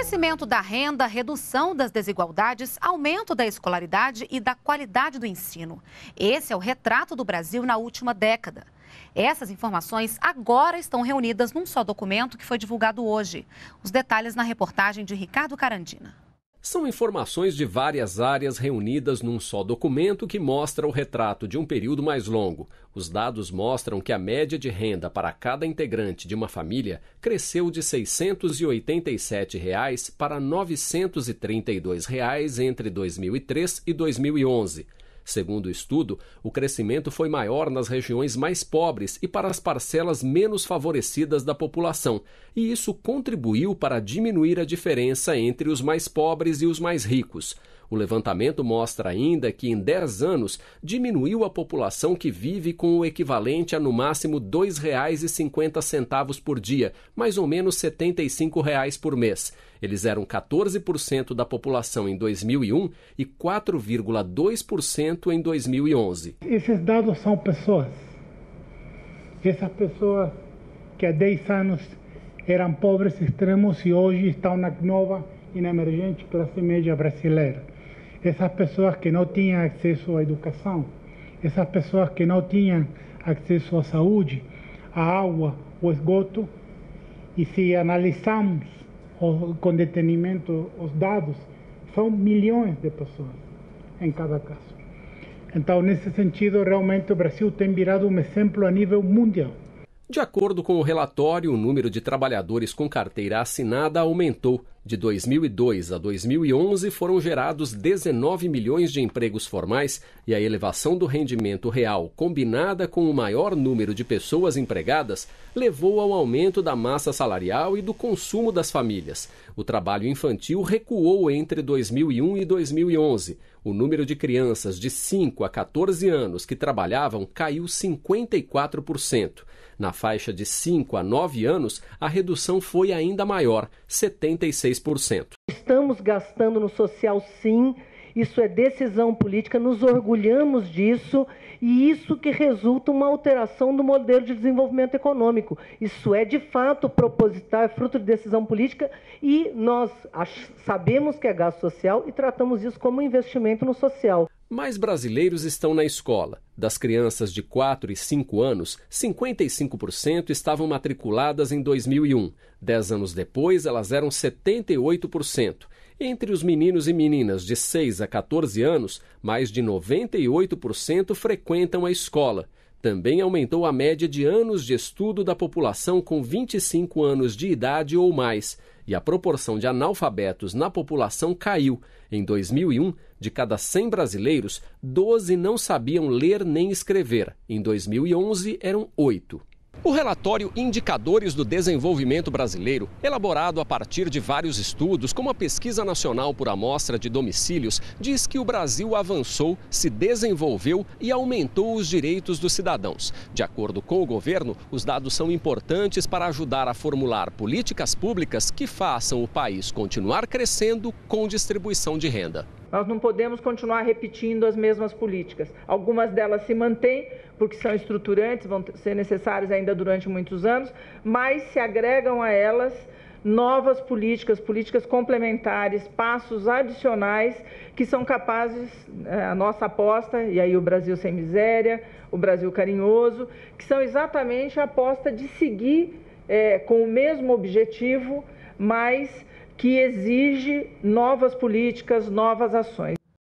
crescimento da renda, redução das desigualdades, aumento da escolaridade e da qualidade do ensino. Esse é o retrato do Brasil na última década. Essas informações agora estão reunidas num só documento que foi divulgado hoje. Os detalhes na reportagem de Ricardo Carandina. São informações de várias áreas reunidas num só documento que mostra o retrato de um período mais longo. Os dados mostram que a média de renda para cada integrante de uma família cresceu de R$ 687 reais para R$ 932 reais entre 2003 e 2011. Segundo o estudo, o crescimento foi maior nas regiões mais pobres e para as parcelas menos favorecidas da população, e isso contribuiu para diminuir a diferença entre os mais pobres e os mais ricos. O levantamento mostra ainda que em 10 anos diminuiu a população que vive com o equivalente a no máximo R$ 2,50 por dia, mais ou menos R$ reais por mês. Eles eram 14% da população em 2001 e 4,2% em 2011. Esses dados são pessoas. Essas pessoas que há 10 anos eram pobres extremos e hoje estão na nova e na emergente classe média brasileira essas pessoas que não tinham acesso à educação, essas pessoas que não tinham acesso à saúde, à água, ao esgoto. E se analisarmos com detenimento os dados, são milhões de pessoas em cada caso. Então, nesse sentido, realmente o Brasil tem virado um exemplo a nível mundial. De acordo com o relatório, o número de trabalhadores com carteira assinada aumentou de 2002 a 2011 foram gerados 19 milhões de empregos formais e a elevação do rendimento real, combinada com o maior número de pessoas empregadas, levou ao aumento da massa salarial e do consumo das famílias. O trabalho infantil recuou entre 2001 e 2011. O número de crianças de 5 a 14 anos que trabalhavam caiu 54%. Na faixa de 5 a 9 anos, a redução foi ainda maior, 76%. 16%. Estamos gastando no social, sim. Isso é decisão política, nos orgulhamos disso e isso que resulta uma alteração do modelo de desenvolvimento econômico. Isso é de fato proposital, é fruto de decisão política e nós sabemos que é gasto social e tratamos isso como investimento no social. Mais brasileiros estão na escola. Das crianças de 4 e 5 anos, 55% estavam matriculadas em 2001. Dez anos depois, elas eram 78%. Entre os meninos e meninas de 6 a 14 anos, mais de 98% frequentam a escola também aumentou a média de anos de estudo da população com 25 anos de idade ou mais, e a proporção de analfabetos na população caiu. Em 2001, de cada 100 brasileiros, 12 não sabiam ler nem escrever. Em 2011, eram 8. O relatório Indicadores do Desenvolvimento Brasileiro, elaborado a partir de vários estudos, como a Pesquisa Nacional por Amostra de Domicílios, diz que o Brasil avançou, se desenvolveu e aumentou os direitos dos cidadãos. De acordo com o governo, os dados são importantes para ajudar a formular políticas públicas que façam o país continuar crescendo com distribuição de renda. Nós não podemos continuar repetindo as mesmas políticas. Algumas delas se mantêm, porque são estruturantes, vão ser necessárias ainda durante muitos anos, mas se agregam a elas novas políticas, políticas complementares, passos adicionais que são capazes, é, a nossa aposta, e aí o Brasil sem miséria, o Brasil carinhoso, que são exatamente a aposta de seguir é, com o mesmo objetivo, mas que exige novas políticas, novas ações.